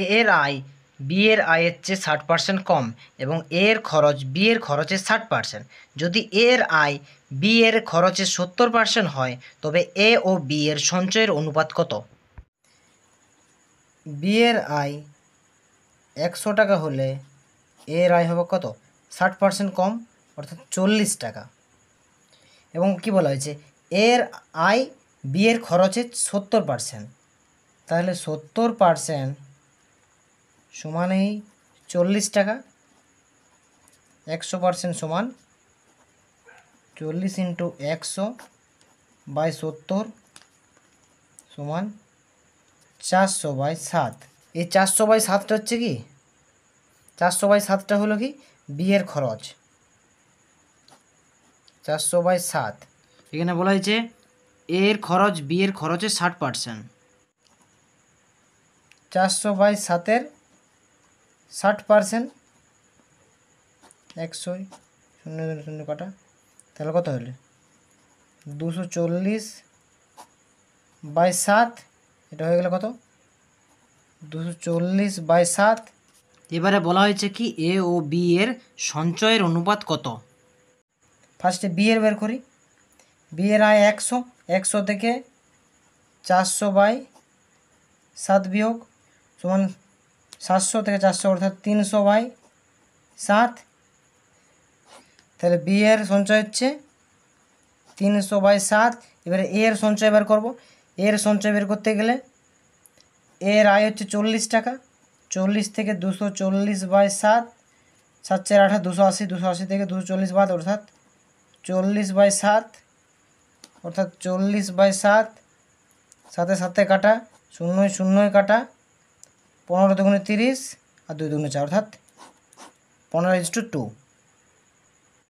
এ এর আয় বি এর আয়ের চেয়ে ষাট পার্সেন্ট কম এবং এ এর খরচ বি এর খরচের ষাট পার্সেন্ট যদি এ এর আয় বি এর খরচের সত্তর পার্সেন্ট হয় তবে এ ও বি এর সঞ্চয়ের অনুপাত কত বি এর আয় একশো টাকা হলে এর আয় হবে কত ষাট পার্সেন্ট কম অর্থাৎ চল্লিশ টাকা এবং কি বলা হয়েছে এর আয় বিয়ের এর খরচের সত্তর পার্সেন্ট তাহলে সত্তর পার্সেন্ট সমান এই চল্লিশ টাকা একশো পারসেন্ট সমান চল্লিশ ইন্টু একশো বাই সত্তর সমান চারশো বাই সাত এই চারশো বাই সাতটা হচ্ছে কি চারশো বাই সাতটা হলো কি বিয়ের খরচ চারশো বাই সাত এখানে বলা হয়েছে এর খরচ বিয়ের খরচে ষাট পার্সেন্ট চারশো বাই সাতের ষাট পার্সেন্ট একশোই শূন্য শূন্য শূন্য কাটা তাহলে কত হলে দুশো চল্লিশ বাই সাত এটা হয়ে গেলে কত দুশো চল্লিশ বাই সাত এবারে বলা হয়েছে কি এ ও বি এর সঞ্চয়ের অনুপাত কত ফার্স্টে বি এর বের করি বি এর আয় একশো একশো থেকে চারশো বাই সাত বিয়োগ সমান সাতশো থেকে চারশো অর্থাৎ তিনশো বাই সাত তাহলে বি এর সঞ্চয় হচ্ছে তিনশো বাই সাত এবারে এর সঞ্চয় বের করবো এর সঞ্চয় বের করতে গেলে এর আয় হচ্ছে চল্লিশ টাকা চল্লিশ থেকে দুশো চল্লিশ বাই সাত সাত চার আঠা দুশো আশি দুশো আশি থেকে দুশো চল্লিশ বাদ অর্থাৎ চল্লিশ বাই সাত অর্থাৎ চল্লিশ বাই সাত সাথে সাথে কাটা শূন্য শূন্য কাটা পনেরো দুগুণে তিরিশ আর দুই দুগুণে চার অর্থাৎ পনেরো ইজ টু টু